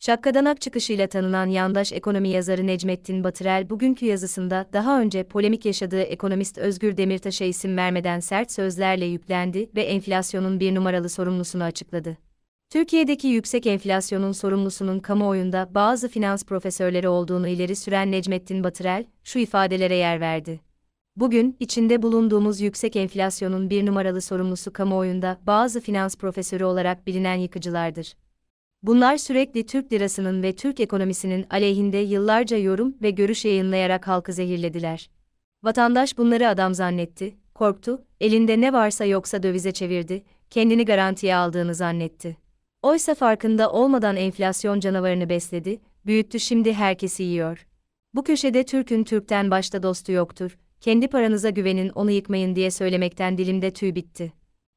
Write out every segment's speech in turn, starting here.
Şakkadanak çıkışıyla tanınan yandaş ekonomi yazarı Necmettin Batırel bugünkü yazısında daha önce polemik yaşadığı ekonomist Özgür Demirtaş'a isim vermeden sert sözlerle yüklendi ve enflasyonun bir numaralı sorumlusunu açıkladı. Türkiye'deki yüksek enflasyonun sorumlusunun kamuoyunda bazı finans profesörleri olduğunu ileri süren Necmettin Batırel şu ifadelere yer verdi. Bugün, içinde bulunduğumuz yüksek enflasyonun bir numaralı sorumlusu kamuoyunda bazı finans profesörü olarak bilinen yıkıcılardır. Bunlar sürekli Türk lirasının ve Türk ekonomisinin aleyhinde yıllarca yorum ve görüş yayınlayarak halkı zehirlediler. Vatandaş bunları adam zannetti, korktu, elinde ne varsa yoksa dövize çevirdi, kendini garantiye aldığını zannetti. Oysa farkında olmadan enflasyon canavarını besledi, büyüttü şimdi herkesi yiyor. Bu köşede Türk'ün Türk'ten başta dostu yoktur, kendi paranıza güvenin onu yıkmayın diye söylemekten dilimde tüy bitti.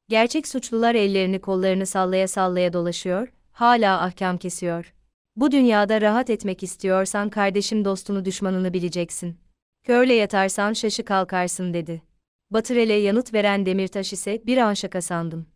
Gerçek suçlular ellerini kollarını sallaya sallaya dolaşıyor, hala ahkam kesiyor. Bu dünyada rahat etmek istiyorsan kardeşim dostunu düşmanını bileceksin. Körle yatarsan şaşı kalkarsın dedi. Batırel'e yanıt veren Demirtaş ise bir an şaka sandım.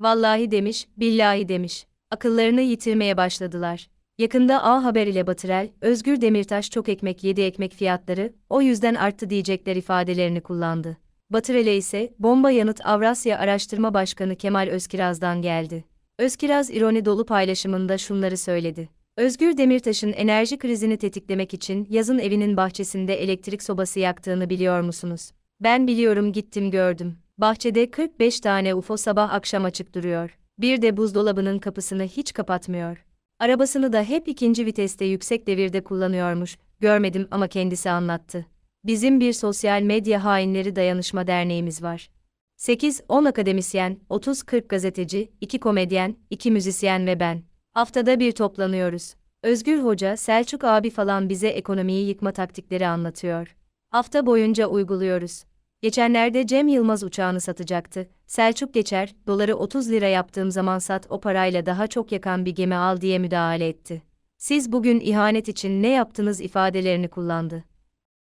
Vallahi demiş, billahi demiş. Akıllarını yitirmeye başladılar. Yakında A Haber ile Batırel, Özgür Demirtaş çok ekmek yedi ekmek fiyatları, o yüzden arttı diyecekler ifadelerini kullandı. Batırel'e ise bomba yanıt Avrasya Araştırma Başkanı Kemal Özkiraz'dan geldi. Özkiraz ironi dolu paylaşımında şunları söyledi. Özgür Demirtaş'ın enerji krizini tetiklemek için yazın evinin bahçesinde elektrik sobası yaktığını biliyor musunuz? Ben biliyorum gittim gördüm. Bahçede 45 tane UFO sabah akşam açık duruyor. Bir de buzdolabının kapısını hiç kapatmıyor. Arabasını da hep ikinci viteste yüksek devirde kullanıyormuş, görmedim ama kendisi anlattı. Bizim bir sosyal medya hainleri dayanışma derneğimiz var. 8-10 akademisyen, 30-40 gazeteci, 2 komedyen, 2 müzisyen ve ben. Haftada bir toplanıyoruz. Özgür Hoca, Selçuk abi falan bize ekonomiyi yıkma taktikleri anlatıyor. Hafta boyunca uyguluyoruz. Geçenlerde Cem Yılmaz uçağını satacaktı. Selçuk geçer, doları 30 lira yaptığım zaman sat o parayla daha çok yakan bir gemi al diye müdahale etti. Siz bugün ihanet için ne yaptınız ifadelerini kullandı.